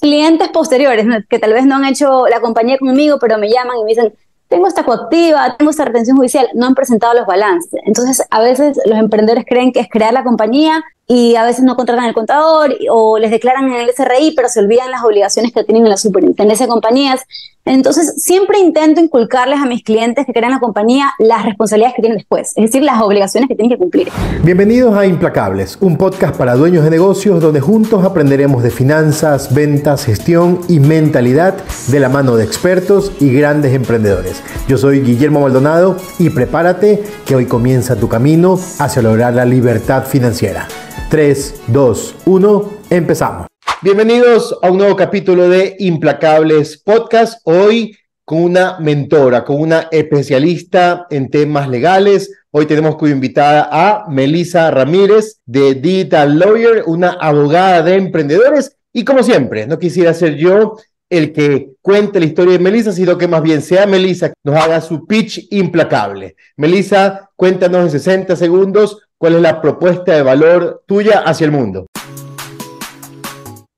clientes posteriores que tal vez no han hecho la compañía conmigo, pero me llaman y me dicen, tengo esta coactiva, tengo esta retención judicial, no han presentado los balances. Entonces, a veces los emprendedores creen que es crear la compañía, y a veces no contratan al contador o les declaran en el SRI, pero se olvidan las obligaciones que tienen en la superintendencia de compañías. Entonces, siempre intento inculcarles a mis clientes que crean la compañía las responsabilidades que tienen después, es decir, las obligaciones que tienen que cumplir. Bienvenidos a Implacables, un podcast para dueños de negocios donde juntos aprenderemos de finanzas, ventas, gestión y mentalidad de la mano de expertos y grandes emprendedores. Yo soy Guillermo Maldonado y prepárate que hoy comienza tu camino hacia lograr la libertad financiera. 3, 2, 1, empezamos. Bienvenidos a un nuevo capítulo de Implacables Podcast. Hoy con una mentora, con una especialista en temas legales. Hoy tenemos como invitada a Melissa Ramírez de Digital Lawyer, una abogada de emprendedores. Y como siempre, no quisiera ser yo el que cuente la historia de Melissa, sino que más bien sea Melissa que nos haga su pitch implacable. Melissa, cuéntanos en 60 segundos cuál es la propuesta de valor tuya hacia el mundo.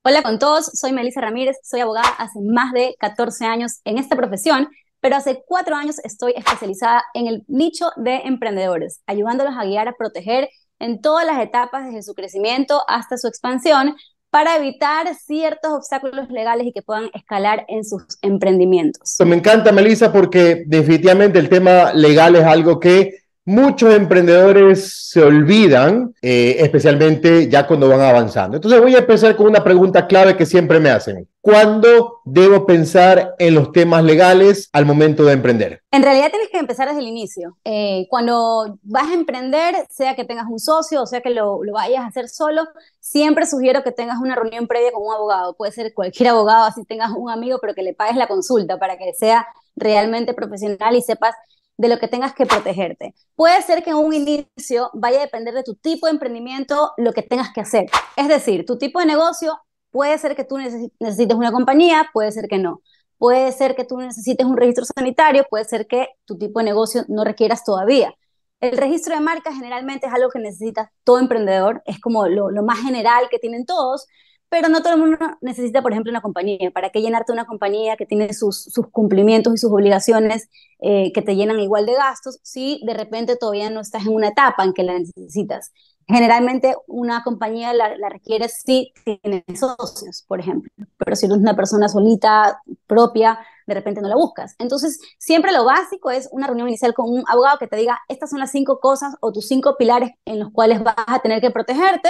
Hola con todos, soy Melissa Ramírez, soy abogada hace más de 14 años en esta profesión, pero hace cuatro años estoy especializada en el nicho de emprendedores, ayudándolos a guiar a proteger en todas las etapas desde su crecimiento hasta su expansión para evitar ciertos obstáculos legales y que puedan escalar en sus emprendimientos. Pues me encanta, Melissa, porque definitivamente el tema legal es algo que muchos emprendedores se olvidan, eh, especialmente ya cuando van avanzando. Entonces voy a empezar con una pregunta clave que siempre me hacen. ¿Cuándo debo pensar en los temas legales al momento de emprender? En realidad tienes que empezar desde el inicio. Eh, cuando vas a emprender, sea que tengas un socio o sea que lo, lo, vayas a hacer solo, siempre sugiero que tengas una reunión previa con un abogado. Puede ser cualquier abogado, así tengas un amigo, pero que le pagues la consulta para que sea realmente profesional y sepas de lo que tengas que protegerte. Puede ser que en un inicio vaya a depender de tu tipo de emprendimiento lo que tengas que hacer. Es decir, tu tipo de negocio puede ser que tú necesites una compañía, puede ser que no. Puede ser que tú necesites un registro sanitario, puede ser que tu tipo de negocio no requieras todavía. El registro de marca generalmente es algo que necesita todo emprendedor, es como lo más general que tienen todos, pero no todo el mundo necesita, por ejemplo, una compañía. ¿Para qué llenarte una compañía que tiene sus, cumplimientos y sus obligaciones eh, que te llenan igual de gastos si de repente todavía no estás en una etapa en que la necesitas? Generalmente una compañía la, la requiere si tiene socios, por ejemplo, pero si eres una persona solita, propia, de repente no la buscas. Entonces, siempre lo básico es una reunión inicial con un abogado que te diga, estas son las cinco cosas o tus cinco pilares en los cuales vas a tener que protegerte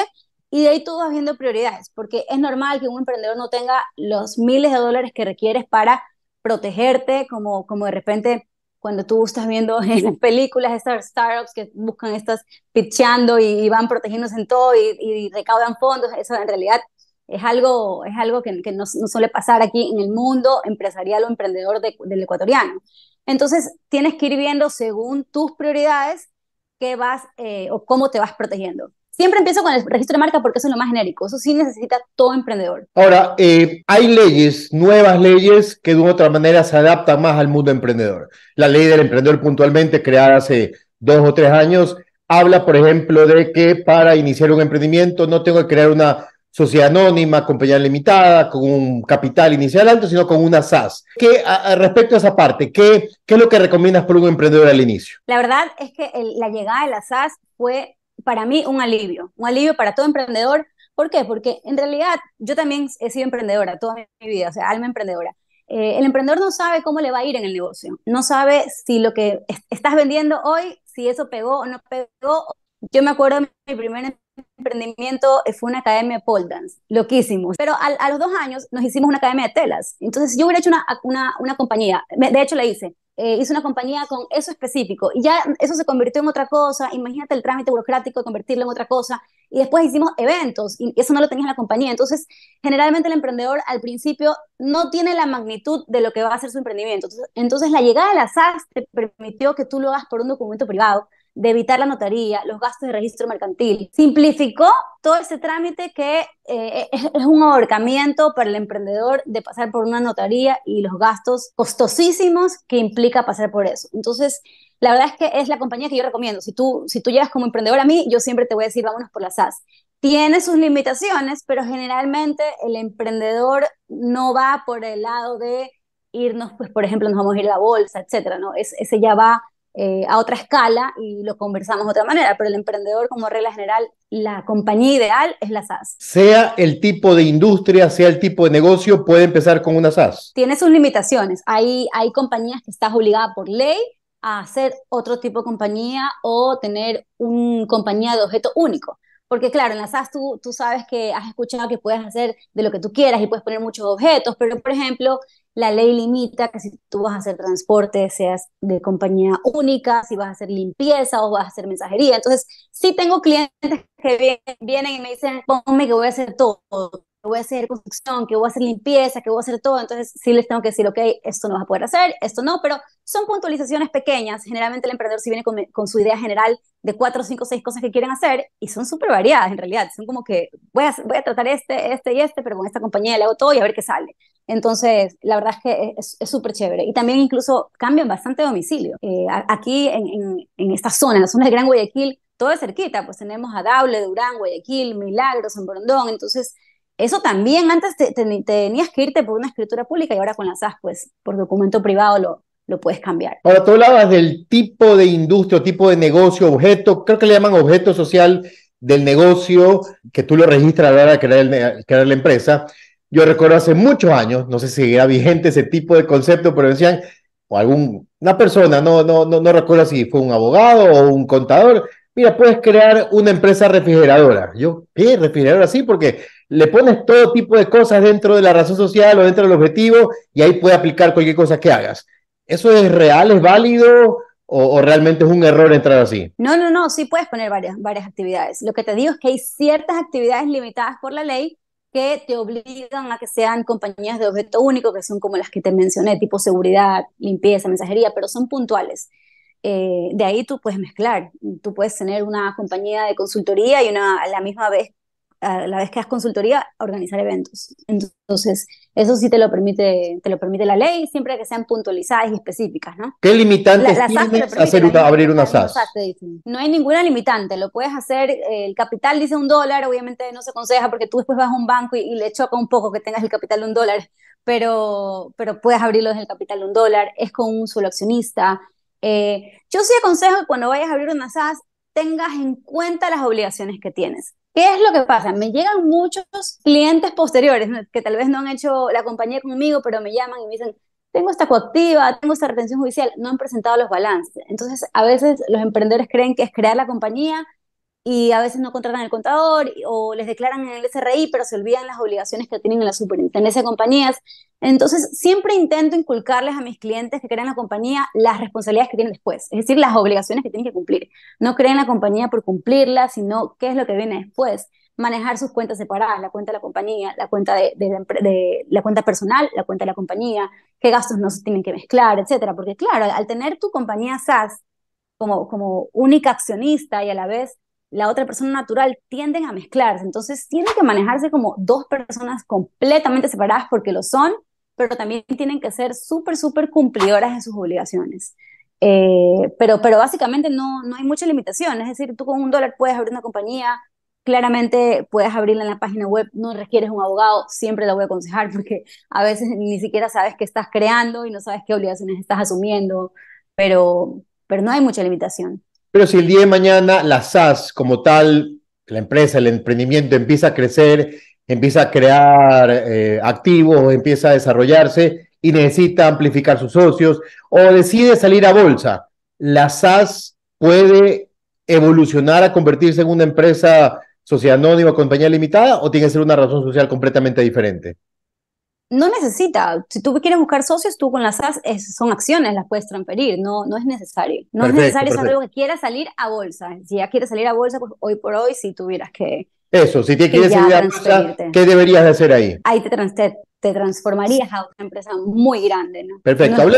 y de ahí tú vas viendo prioridades, porque es normal que un emprendedor no tenga los miles de dólares que requieres para protegerte, como, como de repente cuando tú estás viendo en películas estas startups que buscan estas pitchando y, van protegiéndose en todo y, recaudan fondos, eso en realidad es algo, es algo que, no, suele pasar aquí en el mundo empresarial o emprendedor del ecuatoriano. Entonces, tienes que ir viendo según tus prioridades qué vas eh, o cómo te vas protegiendo. Siempre empiezo con el registro de marca porque eso es lo más genérico. Eso sí necesita todo emprendedor. Ahora, eh, hay leyes, nuevas leyes que de otra manera se adaptan más al mundo emprendedor. La ley del emprendedor puntualmente, creada hace dos o tres años, habla, por ejemplo, de que para iniciar un emprendimiento no tengo que crear una sociedad anónima, compañía limitada, con un capital inicial alto, sino con una SAS. ¿Qué, respecto a esa parte, ¿qué, ¿qué es lo que recomiendas por un emprendedor al inicio? La verdad es que la llegada de la SAS fue para mí un alivio, un alivio para todo emprendedor. ¿Por qué? Porque en realidad yo también he sido emprendedora toda mi vida, o sea, alma emprendedora. Eh, el emprendedor no sabe cómo le va a ir en el negocio, no sabe si lo que estás vendiendo hoy, si eso pegó o no pegó. Yo me acuerdo de mi primer emprendimiento eh, fue una academia de pole dance, loquísimo. Pero a, los dos años nos hicimos una academia de telas. Entonces yo hubiera hecho una, una, una compañía, de hecho la hice, eh, hice una compañía con eso específico. Y ya eso se convirtió en otra cosa. Imagínate el trámite burocrático de convertirlo en otra cosa. Y después hicimos eventos y eso no lo tenías en la compañía. Entonces, generalmente el emprendedor al principio no tiene la magnitud de lo que va a ser su emprendimiento. Entonces, entonces la llegada de la SAS te permitió que tú lo hagas por un documento privado de evitar la notaría, los gastos de registro mercantil. Simplificó todo ese trámite que eh, es, un ahorcamiento para el emprendedor de pasar por una notaría y los gastos costosísimos que implica pasar por eso. Entonces, la verdad es que es la compañía que yo recomiendo. Si tú, si tú llegas como emprendedor a mí, yo siempre te voy a decir, vámonos por las SAS tiene sus limitaciones, pero generalmente el emprendedor no va por el lado de irnos, pues por ejemplo, nos vamos a ir a la bolsa, etcétera, ¿no? Es, ese ya va eh, a otra escala y lo conversamos de otra manera, pero el emprendedor como regla general, la compañía ideal es la SaaS. Sea el tipo de industria, sea el tipo de negocio, puede empezar con una SaaS. Tiene sus limitaciones. Hay, hay compañías que estás obligada por ley a hacer otro tipo de compañía o tener una compañía de objeto único. Porque claro, en las SAS tú, tú sabes que has escuchado que puedes hacer de lo que tú quieras y puedes poner muchos objetos, pero por ejemplo, la ley limita que si tú vas a hacer transporte, seas de compañía única, si vas a hacer limpieza o vas a hacer mensajería. Entonces, sí tengo clientes que vienen y me dicen, ponme que voy a hacer todo, voy a hacer construcción, que voy a hacer limpieza, que voy a hacer todo, entonces sí les tengo que decir, ok, esto no vas a poder hacer, esto no, pero son puntualizaciones pequeñas, generalmente el emprendedor sí viene con, su idea general de cuatro, cinco, seis cosas que quieren hacer y son súper variadas en realidad, son como que voy a, voy a tratar este, este y este, pero con esta compañía le hago todo y a ver qué sale. Entonces, la verdad es que es súper chévere. Y también incluso cambian bastante de domicilio. Eh, aquí en, en, esta zona, en la zona de Gran Guayaquil, todo es cerquita, pues tenemos a Daule, Durán, Guayaquil, Milagros, San Borondón, entonces eso también, antes te, tenías que irte por una escritura pública y ahora con las SAS, pues por documento privado lo, lo puedes cambiar. Ahora, tú hablabas del tipo de industria, tipo de negocio, objeto, creo que le llaman objeto social del negocio que tú lo registras a la hora de crear, el, crear la empresa. Yo recuerdo hace muchos años, no sé si era vigente ese tipo de concepto, pero decían, o alguna persona, no, no, no, no recuerdo si fue un abogado o un contador, mira, puedes crear una empresa refrigeradora. Yo, ¿qué? Refrigeradora, sí, porque le pones todo tipo de cosas dentro de la razón social o dentro del objetivo y ahí puede aplicar cualquier cosa que hagas. ¿Eso es real, es válido o, realmente es un error entrar así? No, no, no, sí puedes poner varias, actividades. Lo que te digo es que hay ciertas actividades limitadas por la ley que te obligan a que sean compañías de objeto único, que son como las que te mencioné, tipo seguridad, limpieza, mensajería, pero son puntuales. Eh, de ahí tú puedes mezclar, tú puedes tener una compañía de consultoría y una, a la misma vez a la vez que hagas consultoría, organizar eventos. Entonces, eso sí te lo permite, te lo permite la ley, siempre que sean puntualizadas y específicas, ¿no? ¿Qué limitantes tiene hacer abrir una SAS? No hay ninguna limitante, lo puedes hacer, eh, el capital dice un dólar, obviamente no se aconseja porque tú después vas a un banco y, le choca un poco que tengas el capital de un dólar, pero, pero puedes abrirlo desde el capital de un dólar, es con un solo accionista. Eh, yo sí aconsejo que cuando vayas a abrir una SAS tengas en cuenta las obligaciones que tienes. ¿Qué es lo que pasa? Me llegan muchos clientes posteriores que tal vez no han hecho la compañía conmigo, pero me llaman y me dicen, tengo esta coactiva, tengo esta retención judicial, no han presentado los balances. Entonces, a veces los emprendedores creen que es crear la compañía, y a veces no contratan al contador o les declaran en el SRI, pero se olvidan las obligaciones que tienen en la superintendencia de compañías. Entonces, siempre intento inculcarles a mis clientes que crean la compañía las responsabilidades que tienen después, es decir, las obligaciones que tienen que cumplir. No creen la compañía por cumplirla, sino qué es lo que viene después. Manejar sus cuentas separadas, la cuenta de la compañía, la cuenta, de, la cuenta personal, la cuenta de la compañía, qué gastos no se tienen que mezclar, etcétera. Porque, claro, al tener tu compañía SaaS como, como única accionista y a la vez la otra persona natural tienden a mezclarse. Entonces tienen que manejarse como dos personas completamente separadas porque lo son, pero también tienen que ser súper, súper cumplidoras de sus obligaciones. Eh, pero, pero básicamente no, no hay mucha limitación. Es decir, tú con un dólar puedes abrir una compañía, claramente puedes abrirla en la página web, no requieres un abogado, siempre la voy a aconsejar porque a veces ni siquiera sabes qué estás creando y no sabes qué obligaciones estás asumiendo, pero, pero no hay mucha limitación. Pero si el día de mañana la SAS como tal, la empresa, el emprendimiento empieza a crecer, empieza a crear eh, activos, empieza a desarrollarse y necesita amplificar sus socios o decide salir a bolsa, la SAS puede evolucionar a convertirse en una empresa sociedad anónima, compañía limitada o tiene que ser una razón social completamente diferente? no necesita. Si tú quieres buscar socios, tú con las SAS son acciones, las puedes transferir, no, no es necesario. No es necesario, algo que quiera salir a bolsa. Si ya quieres salir a bolsa, pues hoy por hoy si tuvieras que... Eso, si te quieres salir a bolsa, ¿qué deberías de hacer ahí? Ahí te, transformarías a una empresa muy grande, ¿no? Perfecto, eh,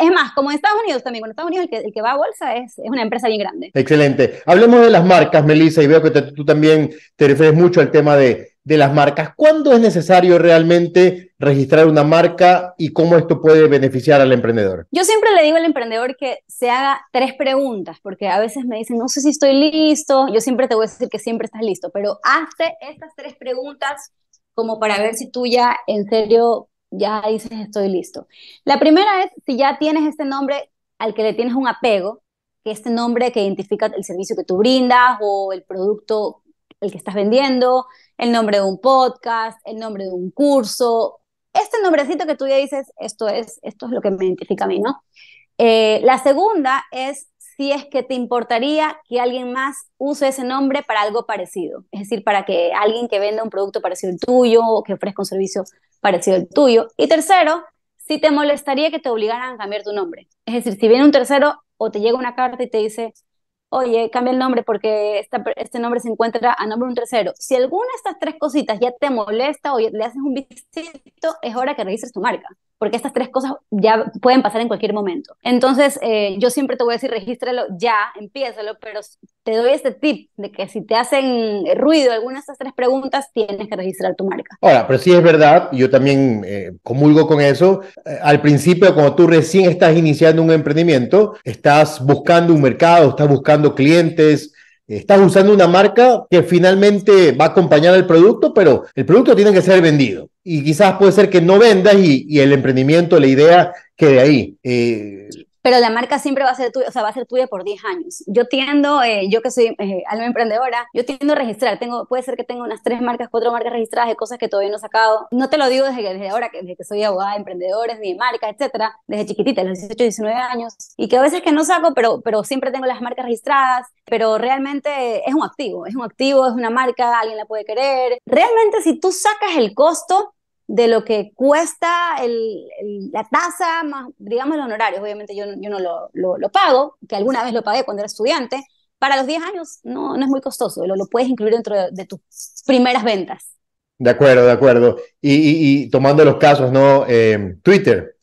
Es, más, como en Estados Unidos también, En Estados Unidos el que, va a bolsa es, una empresa bien grande. Excelente. Hablemos de las marcas, Melissa, y veo que tú también te refieres mucho al tema de, de las marcas. ¿Cuándo es necesario realmente registrar una marca y cómo esto puede beneficiar al emprendedor? Yo siempre le digo al emprendedor que se haga tres preguntas, porque a veces me dicen, no sé si estoy listo, yo siempre te voy a decir que siempre estás listo, pero hazte estas tres preguntas como para ver si tú ya en serio ya dices estoy listo. La primera es si ya tienes este nombre al que le tienes un apego, que este nombre que identifica el servicio que tú brindas o el producto el que estás vendiendo, el nombre de un podcast, el nombre de un curso, este nombrecito que tú ya dices, esto es, esto es lo que me identifica a mí, ¿no? Eh, la segunda es si es que te importaría que alguien más use ese nombre para algo parecido, es decir, para que alguien que venda un producto parecido al tuyo o que ofrezca un servicio parecido al tuyo. Y tercero, si te molestaría que te obligaran a cambiar tu nombre. Es decir, si viene un tercero o te llega una carta y te dice, oye, cambia el nombre porque esta, este nombre se encuentra a nombre de un tercero. Si alguna de estas tres cositas ya te molesta o le haces un visito, es hora que registres tu marca porque estas tres cosas ya pueden pasar en cualquier momento. Entonces, eh, yo siempre te voy a decir, regístralo ya, empiézalo, pero te doy este tip de que si te hacen ruido algunas de estas tres preguntas, tienes que registrar tu marca. Ahora, pero sí es verdad, yo también eh, comulgo con eso. Eh, al principio, cuando tú recién estás iniciando un emprendimiento, estás buscando un mercado, estás buscando clientes, Estás usando una marca que finalmente va a acompañar al producto, pero el producto tiene que ser vendido. Y quizás puede ser que no vendas y, el emprendimiento, la idea quede ahí. Eh, pero la marca siempre va a ser tuya, o sea, va a ser tuya por 10 años. Yo tiendo, eh, yo que soy eh, alma emprendedora, yo tiendo a registrar, tengo, puede ser que tenga unas tres marcas, cuatro marcas registradas de cosas que todavía no he sacado. No te lo digo desde, desde ahora, que, desde que soy abogada de emprendedores, de marcas, etcétera, desde chiquitita, los 18, 19 años, y que a veces que no saco, pero, pero siempre tengo las marcas registradas, pero realmente es un activo, es un activo, es una marca, alguien la puede querer. Realmente si tú sacas el costo, de lo que cuesta el, la tasa, más, digamos, los honorarios. Obviamente yo, yo no lo, pago, que alguna vez lo pagué cuando era estudiante. Para los 10 años no, no es muy costoso, lo, lo puedes incluir dentro de, tus primeras ventas. De acuerdo, de acuerdo. Y, tomando los casos, ¿no? Em, Twitter,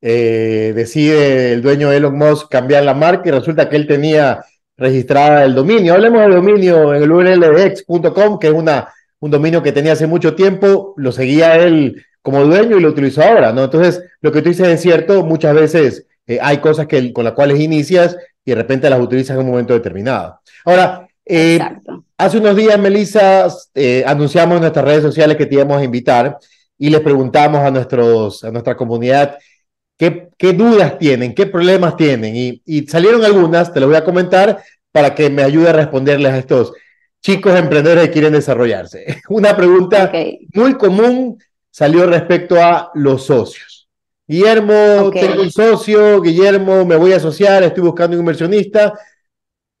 eh, decide el dueño Elon Musk cambiar la marca y resulta que él tenía registrada el dominio. Hablemos del dominio en el urlx.com, que es una un dominio que tenía hace mucho tiempo, lo seguía él como dueño y lo utilizó ahora, ¿no? Entonces, lo que tú dices es cierto, muchas veces eh, hay cosas que, con las cuales inicias y de repente las utilizas en un momento determinado. Ahora, eh, hace unos días, Melissa, eh, anunciamos en nuestras redes sociales que te íbamos a invitar y les preguntamos a, nuestros, a nuestra comunidad qué, dudas tienen, qué problemas tienen. Y, y salieron algunas, te las voy a comentar para que me ayude a responderles a estos chicos emprendedores que quieren desarrollarse. Una pregunta muy común salió respecto a los socios. Guillermo, tengo un socio, Guillermo, me voy a asociar, estoy buscando un inversionista.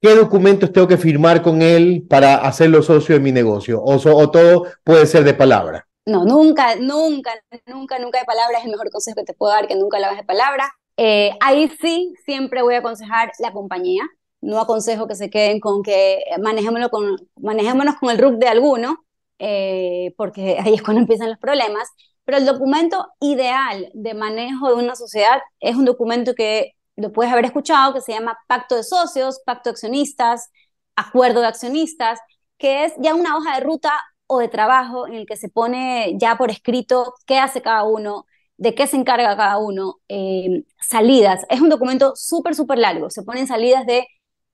¿Qué documentos tengo que firmar con él para hacerlo socio de mi negocio? O, todo puede ser de palabra. No, nunca, nunca, nunca, nunca de palabra es el mejor consejo que te puedo dar, que nunca lo hagas de palabra. Eh, ahí sí, siempre voy a aconsejar la compañía, no aconsejo que se queden con que manejémonos con, manejémonos con el RUC de alguno, eh, porque ahí es cuando empiezan los problemas. Pero el documento ideal de manejo de una sociedad es un documento que lo puedes haber escuchado, que se llama Pacto de Socios, Pacto de Accionistas, Acuerdo de Accionistas, que es ya una hoja de ruta o de trabajo en el que se pone ya por escrito qué hace cada uno, de qué se encarga cada uno, eh, salidas. Es un documento súper, súper largo. Se ponen salidas de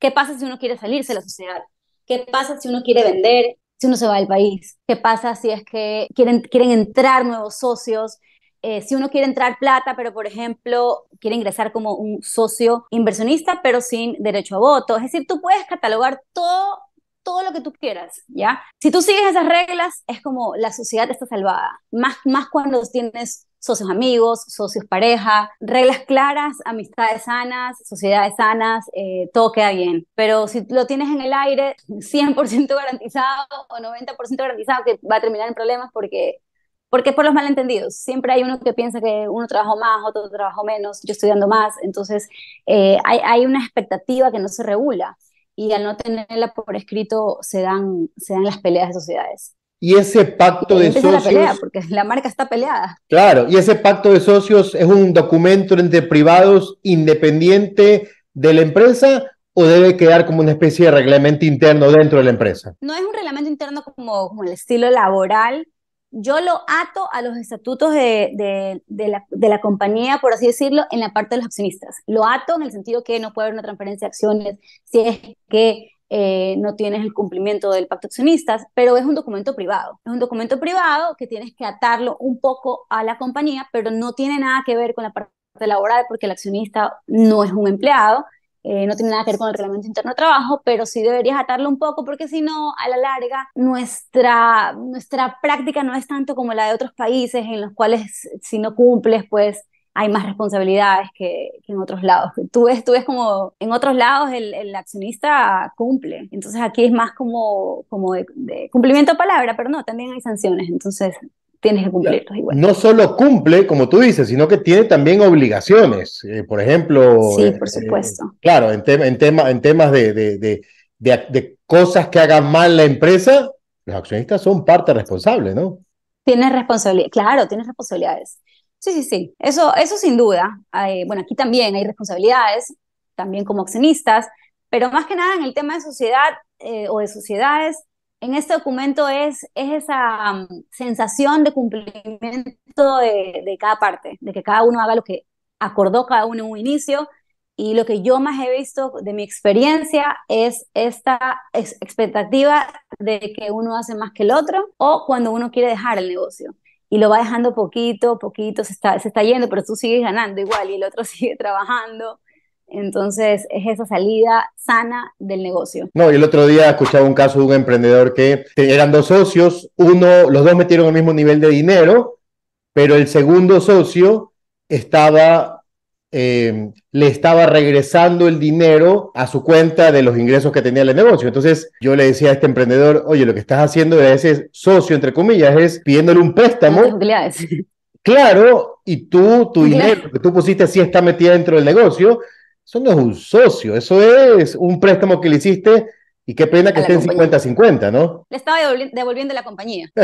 ¿Qué pasa si uno quiere salirse de la sociedad? ¿Qué pasa si uno quiere vender? Si uno se va del país. ¿Qué pasa si es que quieren, quieren entrar nuevos socios? Eh, si uno quiere entrar plata, pero por ejemplo quiere ingresar como un socio inversionista, pero sin derecho a voto. Es decir, tú puedes catalogar todo, todo lo que tú quieras, ¿ya? Si tú sigues esas reglas, es como la sociedad está salvada. Más, más cuando tienes socios amigos, socios pareja, reglas claras, amistades sanas, sociedades sanas, eh, todo queda bien. Pero si lo tienes en el aire, 100% garantizado o 90% garantizado que va a terminar en problemas porque porque por los malentendidos, siempre hay uno que piensa que uno trabajó más, otro trabajó menos, yo estoy dando más, entonces eh, hay, una expectativa que no se regula y al no tenerla por escrito se dan, se dan las peleas de sociedades. Y ese pacto de socios. porque la marca está peleada. Claro, y ese pacto de socios es un documento entre privados independiente de la empresa o debe quedar como una especie de reglamento interno dentro de la empresa. No es un reglamento interno como, como el estilo laboral. Yo lo ato a los estatutos de, la, de la compañía, por así decirlo, en la parte de los accionistas. Lo ato en el sentido que no puede haber una transferencia de acciones si es que eh, no tienes el cumplimiento del pacto accionistas, pero es un documento privado. Es un documento privado que tienes que atarlo un poco a la compañía, pero no tiene nada que ver con la parte laboral porque el accionista no es un empleado, eh, no tiene nada que ver con el reglamento interno de trabajo, pero sí deberías atarlo un poco porque si no, a la larga, nuestra, nuestra práctica no es tanto como la de otros países en los cuales si no cumples, pues hay más responsabilidades que, en otros lados. Tú ves, tú ves como en otros lados el, accionista cumple, entonces aquí es más como, como de, cumplimiento a palabra, pero no, también hay sanciones, entonces tienes que cumplirlos igual. No solo cumple, como tú dices, sino que tiene también obligaciones, eh, por ejemplo. Sí, eh, por eh, supuesto. claro, en, tema, en temas de, de, cosas que hagan mal la empresa, los accionistas son parte responsable, ¿no? Tienes responsabilidad, claro, tienes responsabilidades. Sí, sí, sí. Eso, eso sin duda. bueno, aquí también hay responsabilidades, también como accionistas, pero más que nada en el tema de sociedad eh, o de sociedades, en este documento es, esa mm, sensación de cumplimiento de, de, cada parte, de que cada uno haga lo que acordó cada uno en un inicio. Y lo que yo más he visto de mi experiencia es esta expectativa de que uno hace más que el otro o cuando uno quiere dejar el negocio y lo va dejando poquito, poquito, se está, yendo, pero tú sigues ganando igual y el otro sigue trabajando. Entonces es esa salida sana del negocio. No, y el otro día escuchaba un caso de un emprendedor que eran dos socios, uno, los dos metieron el mismo nivel de dinero, pero el segundo socio estaba Em, le estaba regresando el dinero a su cuenta de los ingresos que tenía el negocio. Entonces yo le decía a este emprendedor, oye, lo que estás haciendo a ese socio, entre comillas, es pidiéndole un préstamo. Claro, y tú, tu dinero que tú pusiste sí está metido dentro del negocio. Eso no es un socio, eso es un préstamo que le hiciste y qué pena que esté en 50-50, ¿no? Le estaba devolviendo la compañía.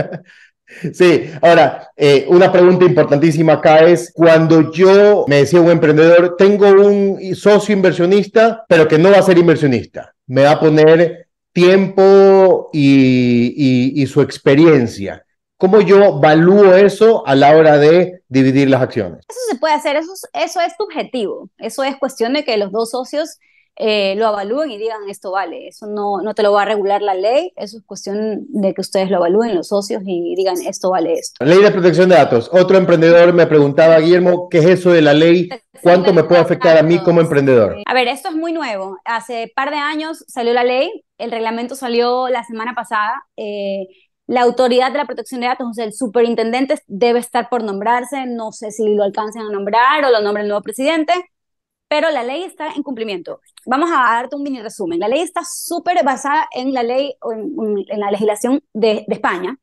Sí, ahora, eh, una pregunta importantísima acá es, cuando yo me decía un emprendedor, tengo un socio inversionista, pero que no va a ser inversionista, me va a poner tiempo y, su experiencia. ¿Cómo yo valúo eso a la hora de dividir las acciones? Eso se puede hacer, eso, eso es tu objetivo, eso es cuestión de que los dos socios eh, lo evalúen y digan esto vale, eso no, no te lo va a regular la ley, eso es cuestión de que ustedes lo evalúen los socios y digan esto vale esto. Ley de protección de datos. Otro emprendedor me preguntaba, Guillermo, ¿qué es eso de la ley? ¿Cuánto me puede afectar a mí como emprendedor? A ver, esto es muy nuevo. Hace par de años salió la ley, el reglamento salió la semana pasada. Eh, la autoridad de la protección de datos, o sea, el superintendente debe estar por nombrarse, no sé si lo alcancen a nombrar o lo nombre el nuevo presidente, pero la ley está en cumplimiento. Vamos a darte un mini resumen. La ley está súper basada en la ley, en, en la legislación de, España.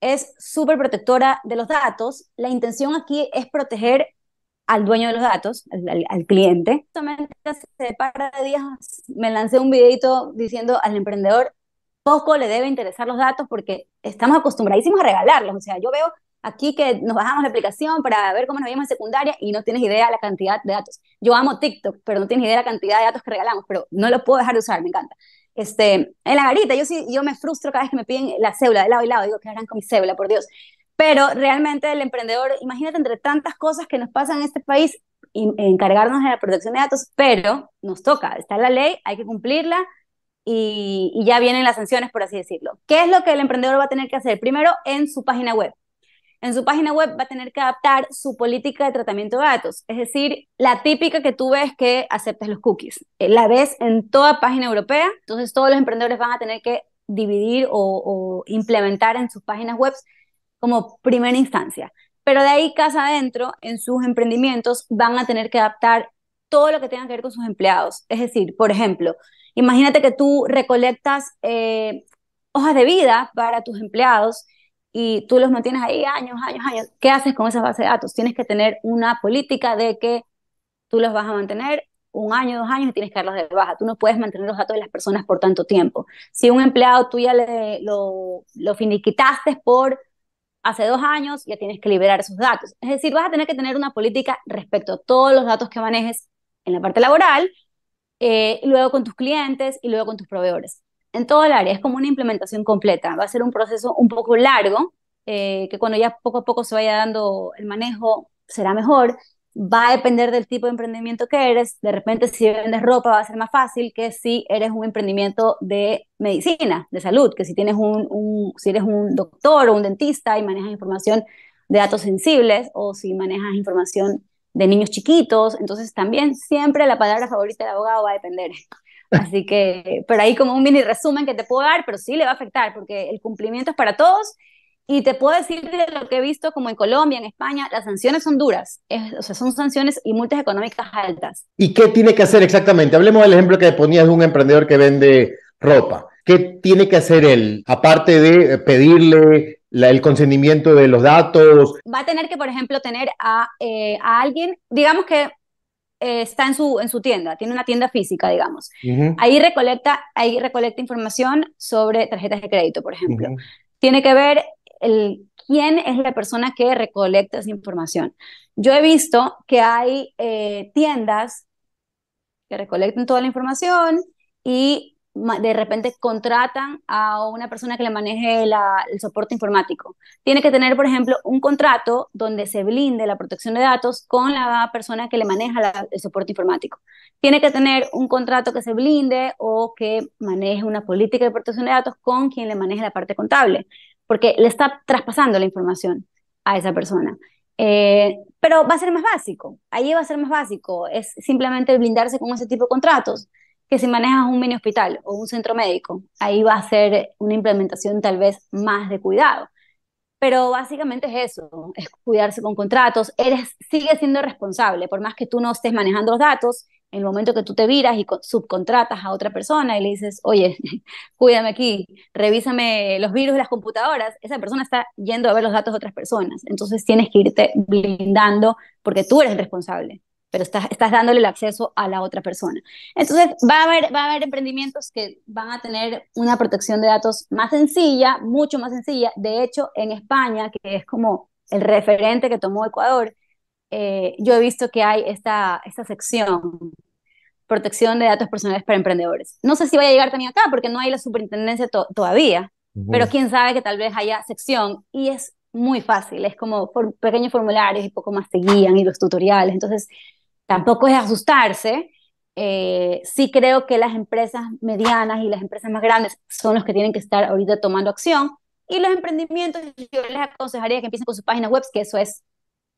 Es súper protectora de los datos. La intención aquí es proteger al dueño de los datos, al, cliente. Justamente hace par de días me lancé un videito diciendo al emprendedor, poco le debe interesar los datos porque estamos acostumbradísimos a regalarlos. O sea, yo veo aquí que nos bajamos la aplicación para ver cómo nos vimos en secundaria y no tienes idea de la cantidad de datos. Yo amo TikTok, pero no tienes idea de la cantidad de datos que regalamos, pero no lo puedo dejar de usar, me encanta. Este, en la garita, yo sí, yo me frustro cada vez que me piden la célula de lado y lado, digo, ¿qué harán con mi célula, por Dios? Pero realmente el emprendedor, imagínate entre tantas cosas que nos pasan en este país, y encargarnos de la protección de datos, pero nos toca, está la ley, hay que cumplirla, y, ya vienen las sanciones, por así decirlo. ¿Qué es lo que el emprendedor va a tener que hacer? Primero, en su página web en su página web va a tener que adaptar su política de tratamiento de datos, es decir, la típica que tú ves que aceptas los cookies. Eh, la ves en toda página europea, entonces todos los emprendedores van a tener que dividir o, implementar en sus páginas web como primera instancia. Pero de ahí casa adentro, en sus emprendimientos, van a tener que adaptar todo lo que tenga que ver con sus empleados. Es decir, por ejemplo, imagínate que tú recolectas eh, hojas de vida para tus empleados y tú los mantienes ahí años, años, años. ¿Qué haces con esas base de datos? Tienes que tener una política de que tú los vas a mantener un año, dos años y tienes que darlos de baja. Tú no puedes mantener los datos de las personas por tanto tiempo. Si un empleado tú ya le, lo, lo finiquitaste por hace dos años, ya tienes que liberar esos datos. Es decir, vas a tener que tener una política respecto a todos los datos que manejes en la parte laboral, eh, luego con tus clientes y luego con tus proveedores en todo el área, es como una implementación completa, va a ser un proceso un poco largo, eh, que cuando ya poco a poco se vaya dando el manejo será mejor, va a depender del tipo de emprendimiento que eres, de repente si vendes ropa va a ser más fácil que si eres un emprendimiento de medicina, de salud, que si, tienes un, si eres un doctor o un dentista y manejas información de datos sensibles o si manejas información de niños chiquitos, entonces también siempre la palabra favorita del abogado va a depender. Así que por ahí como un mini resumen que te puedo dar, pero sí le va a afectar porque el cumplimiento es para todos y te puedo decir de lo que he visto como en Colombia, en España, las sanciones son duras, o sea, son sanciones y multas económicas altas. ¿Y qué tiene que hacer exactamente? Hablemos del ejemplo que ponías de un emprendedor que vende ropa. ¿Qué tiene que hacer él? Aparte de pedirle el consentimiento de los datos. Va a tener que, por ejemplo, tener a, eh, a alguien, digamos que eh, está en su, en su tienda, tiene una tienda física, digamos. ahí, recolecta, ahí recolecta información sobre tarjetas de crédito, por ejemplo. Tiene que ver el, quién es la persona que recolecta esa información. Yo he visto que hay eh, tiendas que recolectan toda la información y de repente contratan a una persona que le maneje el soporte informático. Tiene que tener, por ejemplo, un contrato donde se blinde la protección de datos con la persona que le maneja el soporte informático. Tiene que tener un contrato que se blinde o que maneje una política de protección de datos con quien le maneje la parte contable, porque le está traspasando la información a esa persona. Eh, pero va a ser más básico, ahí va a ser más básico, es simplemente blindarse con ese tipo de contratos que si manejas un mini hospital o un centro médico, ahí va a ser una implementación tal vez más de cuidado. Pero básicamente es eso, es cuidarse con contratos, eres, sigue siendo responsable, por más que tú no estés manejando los datos, en el momento que tú te viras y subcontratas a otra persona y le dices, oye, cuídame aquí, revísame los virus de las computadoras, esa persona está yendo a ver los datos de otras personas. Entonces tienes que irte blindando porque tú eres el responsable pero estás, estás dándole el acceso a la otra persona. Entonces, va a, haber, va a haber emprendimientos que van a tener una protección de datos más sencilla, mucho más sencilla. De hecho, en España, que es como el referente que tomó Ecuador, eh, yo he visto que hay esta, esta sección, protección de datos personales para emprendedores. No sé si vaya a llegar también acá, porque no hay la superintendencia todavía, pero quién sabe que tal vez haya sección y es muy fácil, es como por pequeños formularios y poco más seguían, guían y los tutoriales. Entonces, tampoco es asustarse. Eh, sí creo que las empresas medianas y las empresas más grandes son los que tienen que estar ahorita tomando acción. Y los emprendimientos, yo les aconsejaría que empiecen con sus páginas web, que eso es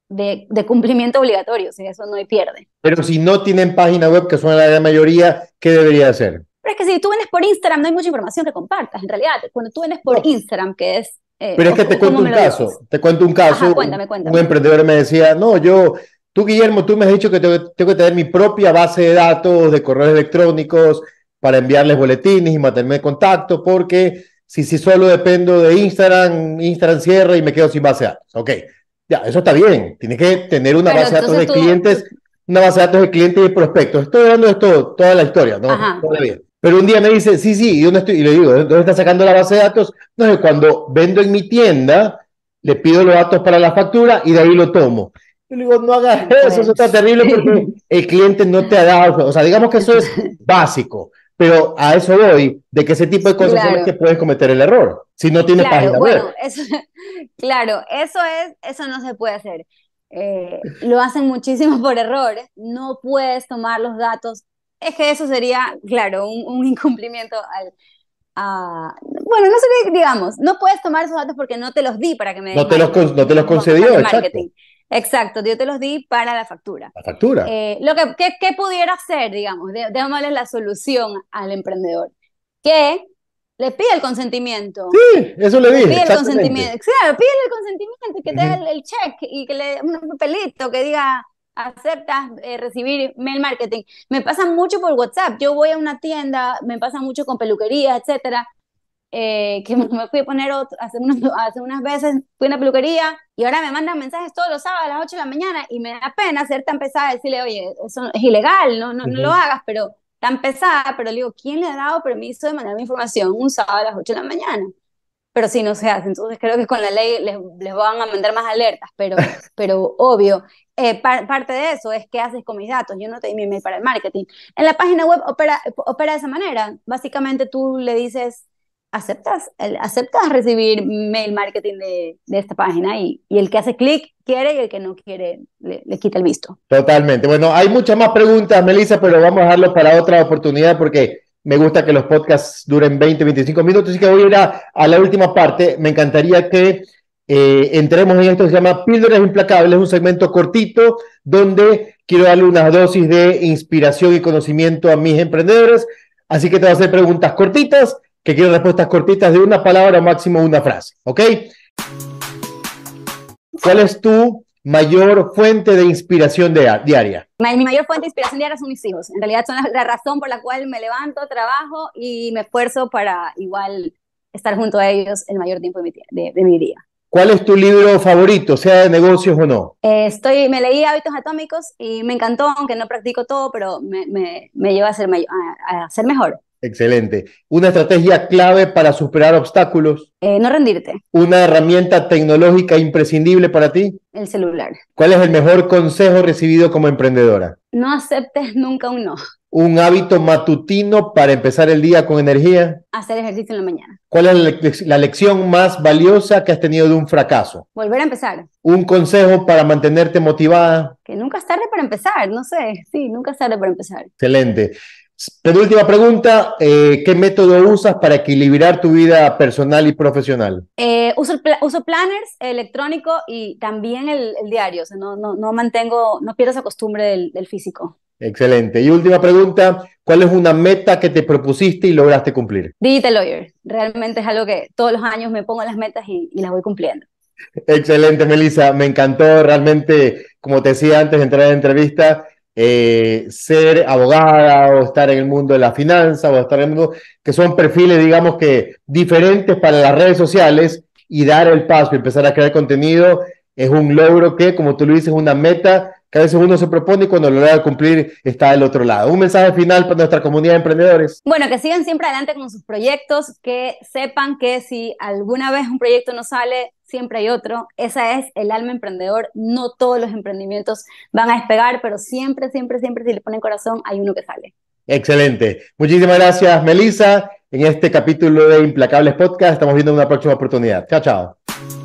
de, cumplimiento obligatorio, si eso no hay pierde. Pero si no tienen página web, que son la mayoría, ¿qué debería hacer? Pero es que si tú vienes por Instagram, no hay mucha información que compartas, en realidad. Cuando tú vienes por Instagram, que es... Eh, Pero es que te cuento, un caso, te cuento un caso, te cuento un caso. Un emprendedor me decía, no, yo Tú, Guillermo, tú me has dicho que tengo, que tener mi propia base de datos de correos electrónicos para enviarles boletines y mantenerme en contacto, porque si, si solo dependo de Instagram, Instagram cierra y me quedo sin base de datos. Ok, ya, eso está bien. Tienes que tener una base de datos de clientes, una base de datos de clientes y prospectos. Estoy hablando de toda la historia, ¿no? bien. Pero un día me dice, sí, sí, ¿y dónde estoy? Y le digo, ¿dónde está sacando la base de datos? No, cuando vendo en mi tienda, le pido los datos para la factura y de ahí lo tomo y digo, no hagas eso, eso está terrible porque el cliente no te ha dado. O sea, digamos que eso es básico, pero a eso voy, de que ese tipo de cosas son las que puedes cometer el error, si no tienes claro, página bueno, web. Eso, claro, eso es, eso no se puede hacer. Eh, lo hacen muchísimo por error, no puedes tomar los datos. Es que eso sería, claro, un, incumplimiento al, bueno, no sé digamos, no puedes tomar esos datos porque no te los di para que me... No, te los, no te los concedió, exacto. Exacto, yo te los di para la factura. La factura. Eh, lo que, pudiera hacer, digamos, de, déjame la solución al emprendedor, que le pide el consentimiento. Sí, eso le dije. Le pide el consentimiento. Claro, pídele el consentimiento, que te dé el, cheque check y que le dé un papelito que diga, aceptas eh, recibir mail marketing. Me pasa mucho por WhatsApp. Yo voy a una tienda, me pasa mucho con peluquería, etcétera. Eh, que me fui a poner hace, hace unas veces, fui a una peluquería y ahora me mandan mensajes todos los sábados a las 8 de la mañana y me da pena ser tan pesada, y decirle, oye, eso es ilegal, no, no, no lo hagas, pero tan pesada, pero le digo, ¿quién le ha dado permiso de mandarme información un sábado a las 8 de la mañana? Pero si no se hace. Entonces creo que con la ley les, les van a mandar más alertas, pero, pero obvio. Eh, parte de eso es qué haces con mis datos. Yo no te di mi email para el marketing. En la página web opera, opera de esa manera. Básicamente tú le dices, aceptas, aceptas recibir mail marketing de, esta página y, el que hace clic quiere y el que no quiere le, quita el visto. Totalmente. Bueno, hay muchas más preguntas, Melissa, pero vamos a dejarlo para otra oportunidad porque me gusta que los podcasts duren 20, 25 minutos, así que voy a ir a, la última parte. Me encantaría que eh, entremos en esto que se llama Píldoras Implacables, un segmento cortito donde quiero darle unas dosis de inspiración y conocimiento a mis emprendedores. Así que te voy a hacer preguntas cortitas que quiero respuestas cortitas de una palabra o máximo una frase, ¿ok? ¿Cuál es tu mayor fuente de inspiración diaria? Mi mayor fuente de inspiración diaria son mis hijos. En realidad son la, razón por la cual me levanto, trabajo y me esfuerzo para igual estar junto a ellos el mayor tiempo de mi, día. ¿Cuál es tu libro favorito, sea de negocios o no? Eh, estoy, me leí Hábitos Atómicos y me encantó, aunque no practico todo, pero me, lleva a ser, a ser mejor. Excelente. Una estrategia clave para superar obstáculos. Eh, no rendirte. Una herramienta tecnológica imprescindible para ti. El celular. ¿Cuál es el mejor consejo recibido como emprendedora? No aceptes nunca un no. Un hábito matutino para empezar el día con energía. Hacer ejercicio en la mañana. ¿Cuál es la lección más valiosa que has tenido de un fracaso? Volver a empezar. Un consejo para mantenerte motivada. Que nunca es tarde para empezar, no sé. Sí, nunca es tarde para empezar. Excelente última pregunta, eh, ¿qué método usas para equilibrar tu vida personal y profesional? Eh, uso, uso, planners electrónico y también el, diario, o sea, no, no, no, mantengo, no pierdo esa costumbre del, físico. Excelente. Y última pregunta, ¿cuál es una meta que te propusiste y lograste cumplir? Digital Lawyer, realmente es algo que todos los años me pongo las metas y, las voy cumpliendo. Excelente, Melissa, me encantó realmente, como te decía antes de entrar en la entrevista, eh, ser abogada o estar en el mundo de la finanza o estar en el mundo, que son perfiles, digamos que diferentes para las redes sociales y dar el paso y empezar a crear contenido es un logro que, como tú lo dices, es una meta que a veces uno se propone y cuando lo logra cumplir está del otro lado. Un mensaje final para nuestra comunidad de emprendedores. Bueno, que sigan siempre adelante con sus proyectos, que sepan que si alguna vez un proyecto no sale, siempre hay otro. Esa es el alma emprendedor. No todos los emprendimientos van a despegar, pero siempre, siempre, siempre, si le ponen corazón, hay uno que sale. Excelente. Muchísimas gracias, Melissa. En este capítulo de Implacables Podcast, estamos viendo una próxima oportunidad. Chao, chao.